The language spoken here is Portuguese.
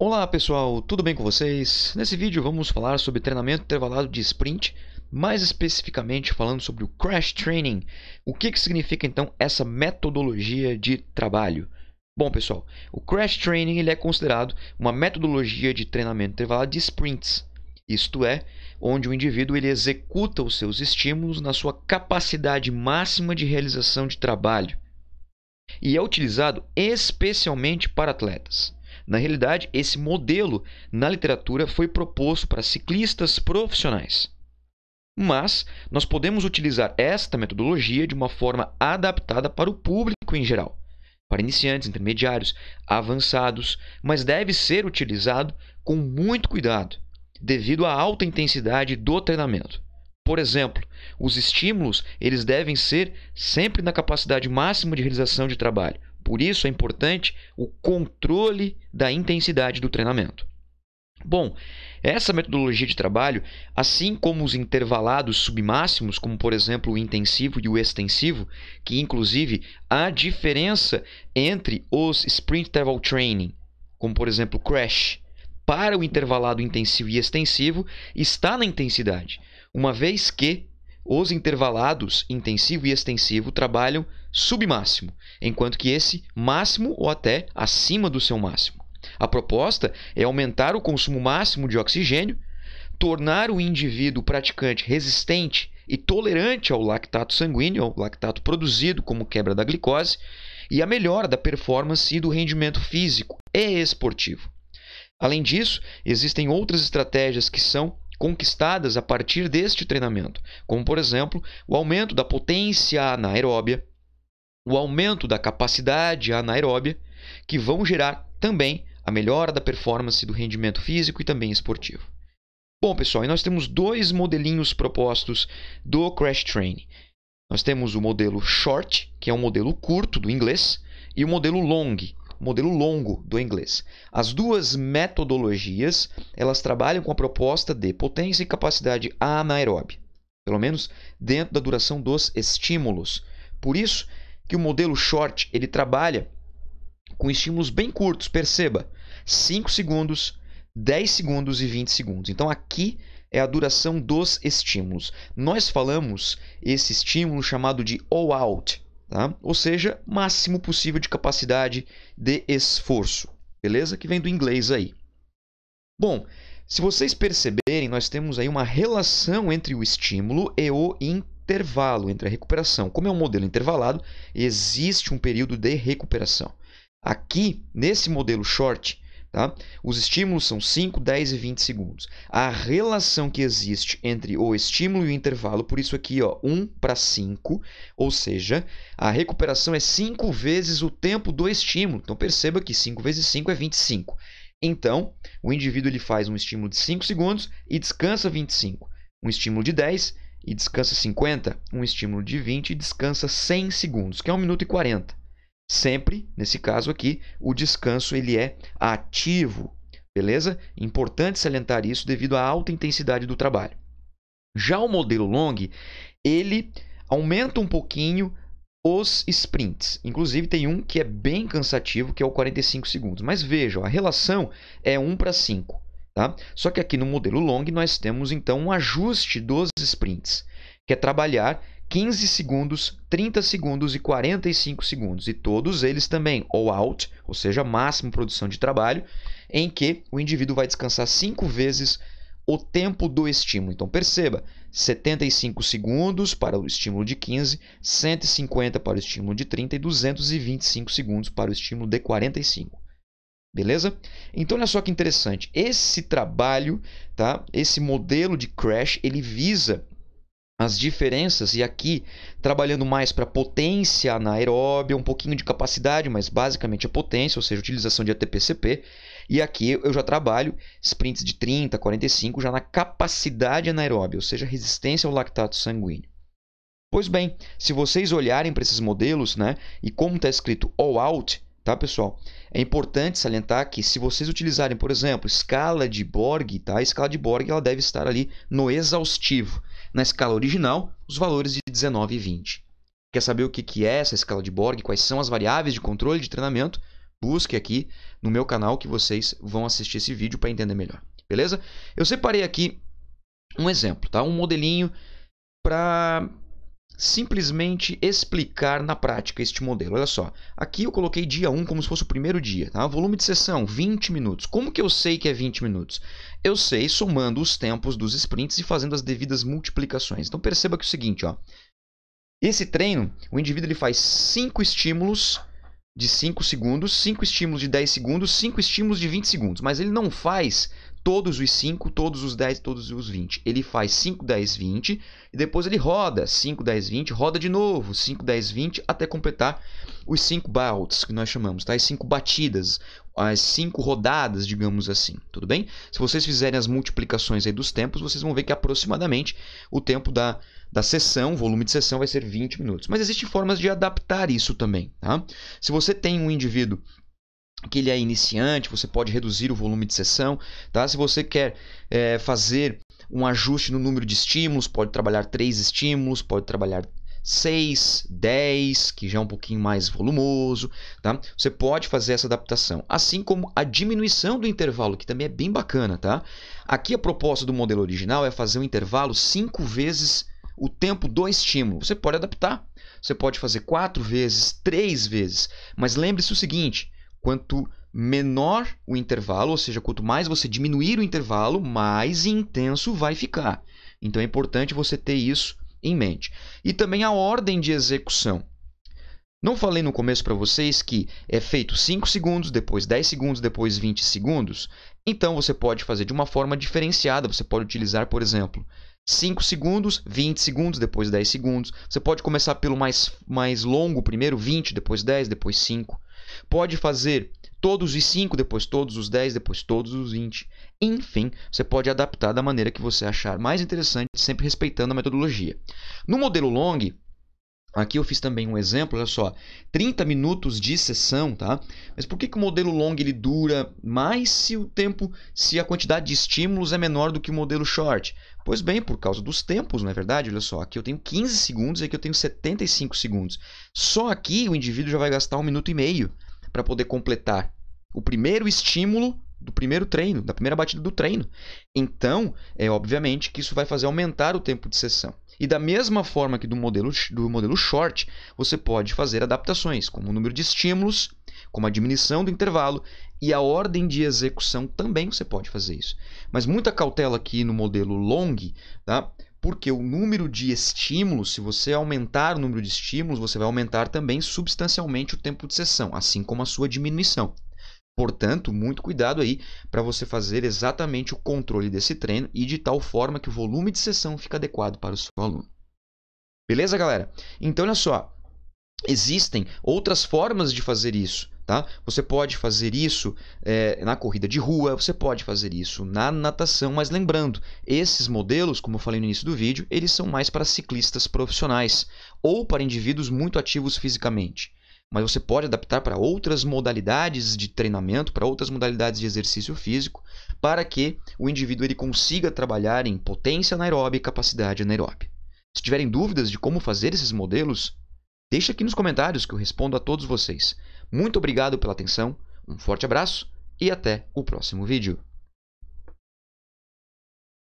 Olá pessoal, tudo bem com vocês? Nesse vídeo vamos falar sobre treinamento intervalado de sprint, mais especificamente falando sobre o crash training. O que, que significa então essa metodologia de trabalho? Bom pessoal, o crash training ele é considerado uma metodologia de treinamento intervalado de sprints, isto é, onde o indivíduo ele executa os seus estímulos na sua capacidade máxima de realização de trabalho. E é utilizado especialmente para atletas. Na realidade, esse modelo na literatura foi proposto para ciclistas profissionais. Mas nós podemos utilizar esta metodologia de uma forma adaptada para o público em geral, para iniciantes, intermediários, avançados, mas deve ser utilizado com muito cuidado, devido à alta intensidade do treinamento. Por exemplo, os estímulos eles devem ser sempre na capacidade máxima de realização de trabalho, por isso é importante o controle da intensidade do treinamento. Bom, essa metodologia de trabalho, assim como os intervalados submáximos, como por exemplo o intensivo e o extensivo, que inclusive há diferença entre os sprint interval training, como por exemplo crash, para o intervalado intensivo e extensivo, está na intensidade, uma vez que os intervalados intensivo e extensivo trabalham submáximo, enquanto que esse máximo ou até acima do seu máximo. A proposta é aumentar o consumo máximo de oxigênio, tornar o indivíduo praticante resistente e tolerante ao lactato sanguíneo, ao lactato produzido como quebra da glicose, e a melhora da performance e do rendimento físico e esportivo. Além disso, existem outras estratégias que são conquistadas a partir deste treinamento, como por exemplo o aumento da potência anaeróbia, o aumento da capacidade anaeróbia, que vão gerar também a melhora da performance do rendimento físico e também esportivo. Bom, pessoal, e nós temos dois modelinhos propostos do Crash Training. Nós temos o modelo short, que é um modelo curto do inglês, e o modelo long, modelo longo do inglês. As duas metodologias, elas trabalham com a proposta de potência e capacidade anaeróbica, pelo menos dentro da duração dos estímulos. Por isso que o modelo short, ele trabalha com estímulos bem curtos, perceba, 5 segundos, 10 segundos e 20 segundos. Então aqui é a duração dos estímulos. Nós falamos esse estímulo chamado de all out, Tá? Ou seja, máximo possível de capacidade de esforço. Beleza? Que vem do inglês aí. Bom, se vocês perceberem, nós temos aí uma relação entre o estímulo e o intervalo, entre a recuperação. Como é um modelo intervalado, existe um período de recuperação. Aqui, nesse modelo short, Tá? Os estímulos são 5, 10 e 20 segundos. A relação que existe entre o estímulo e o intervalo, por isso aqui, ó, 1 para 5, ou seja, a recuperação é 5 vezes o tempo do estímulo. Então, perceba que 5 vezes 5 é 25. Então, o indivíduo ele faz um estímulo de 5 segundos e descansa 25. Um estímulo de 10 e descansa 50. Um estímulo de 20 e descansa 100 segundos, que é 1 minuto e 40. Sempre, nesse caso aqui, o descanso ele é ativo, beleza? Importante salientar isso devido à alta intensidade do trabalho. Já o modelo long, ele aumenta um pouquinho os sprints. Inclusive tem um que é bem cansativo, que é o 45 segundos. Mas vejam, a relação é 1 para 5. Tá? Só que aqui no modelo long nós temos então um ajuste dos sprints que é trabalhar 15 segundos, 30 segundos e 45 segundos, e todos eles também ou out, ou seja, máxima produção de trabalho, em que o indivíduo vai descansar 5 vezes o tempo do estímulo. Então perceba, 75 segundos para o estímulo de 15, 150 para o estímulo de 30 e 225 segundos para o estímulo de 45. Beleza? Então olha só que interessante. Esse trabalho, tá? Esse modelo de crash, ele visa as diferenças e aqui trabalhando mais para potência anaeróbia, um pouquinho de capacidade, mas basicamente a potência, ou seja, utilização de ATP-CP. E aqui eu já trabalho sprints de 30, 45 já na capacidade anaeróbia, ou seja, resistência ao lactato sanguíneo. Pois bem, se vocês olharem para esses modelos, né, e como está escrito all out, tá, pessoal? É importante salientar que se vocês utilizarem, por exemplo, escala de Borg, tá? A escala de Borg ela deve estar ali no exaustivo na escala original os valores de 19 e 20. Quer saber o que é essa escala de Borg? Quais são as variáveis de controle de treinamento? Busque aqui no meu canal que vocês vão assistir esse vídeo para entender melhor. Beleza? Eu separei aqui um exemplo, tá? Um modelinho para simplesmente explicar na prática este modelo. Olha só, aqui eu coloquei dia 1 como se fosse o primeiro dia, tá? Volume de sessão, 20 minutos. Como que eu sei que é 20 minutos? Eu sei somando os tempos dos sprints e fazendo as devidas multiplicações. Então perceba que é o seguinte, ó. Esse treino, o indivíduo ele faz 5 estímulos de 5 segundos, 5 estímulos de 10 segundos, 5 estímulos de 20 segundos, mas ele não faz todos os 5, todos os 10, todos os 20. Ele faz 5, 10, 20 e depois ele roda 5, 10, 20, roda de novo 5, 10, 20 até completar os 5 bouts que nós chamamos, tá? As 5 batidas, as 5 rodadas, digamos assim, tudo bem? Se vocês fizerem as multiplicações aí dos tempos, vocês vão ver que aproximadamente o tempo da, da sessão, o volume de sessão vai ser 20 minutos. Mas existem formas de adaptar isso também, tá? Se você tem um indivíduo que ele é iniciante, você pode reduzir o volume de sessão, tá? Se você quer é, fazer um ajuste no número de estímulos, pode trabalhar três estímulos, pode trabalhar 6, 10, que já é um pouquinho mais volumoso, tá? Você pode fazer essa adaptação, assim como a diminuição do intervalo, que também é bem bacana, tá? Aqui a proposta do modelo original é fazer um intervalo 5 vezes o tempo do estímulo. Você pode adaptar. Você pode fazer 4 vezes, 3 vezes, mas lembre-se o seguinte, Quanto menor o intervalo, ou seja, quanto mais você diminuir o intervalo, mais intenso vai ficar. Então é importante você ter isso em mente. E também a ordem de execução. Não falei no começo para vocês que é feito 5 segundos, depois 10 segundos, depois 20 segundos? Então você pode fazer de uma forma diferenciada. Você pode utilizar, por exemplo, 5 segundos, 20 segundos, depois 10 segundos. Você pode começar pelo mais, mais longo primeiro, 20, depois 10, depois 5. Pode fazer todos os 5, depois todos os 10, depois todos os 20. Enfim, você pode adaptar da maneira que você achar mais interessante, sempre respeitando a metodologia. No modelo long, Aqui eu fiz também um exemplo, olha só, 30 minutos de sessão, tá? Mas por que, que o modelo long ele dura mais se o tempo, se a quantidade de estímulos é menor do que o modelo short? Pois bem, por causa dos tempos, não é verdade? Olha só, aqui eu tenho 15 segundos e aqui eu tenho 75 segundos. Só aqui o indivíduo já vai gastar um minuto e meio para poder completar o primeiro estímulo do primeiro treino, da primeira batida do treino. Então, é obviamente que isso vai fazer aumentar o tempo de sessão. E da mesma forma que do modelo, do modelo short, você pode fazer adaptações, como o número de estímulos, como a diminuição do intervalo e a ordem de execução também você pode fazer isso. Mas muita cautela aqui no modelo long, tá? porque o número de estímulos, se você aumentar o número de estímulos, você vai aumentar também substancialmente o tempo de sessão, assim como a sua diminuição. Portanto, muito cuidado aí para você fazer exatamente o controle desse treino e de tal forma que o volume de sessão fica adequado para o seu aluno. Beleza, galera? Então, olha só, existem outras formas de fazer isso. Tá? Você pode fazer isso é, na corrida de rua, você pode fazer isso na natação, mas lembrando, esses modelos, como eu falei no início do vídeo, eles são mais para ciclistas profissionais ou para indivíduos muito ativos fisicamente mas você pode adaptar para outras modalidades de treinamento, para outras modalidades de exercício físico, para que o indivíduo ele consiga trabalhar em potência anaeróbica e capacidade anaeróbica. Se tiverem dúvidas de como fazer esses modelos, deixe aqui nos comentários que eu respondo a todos vocês. Muito obrigado pela atenção, um forte abraço e até o próximo vídeo.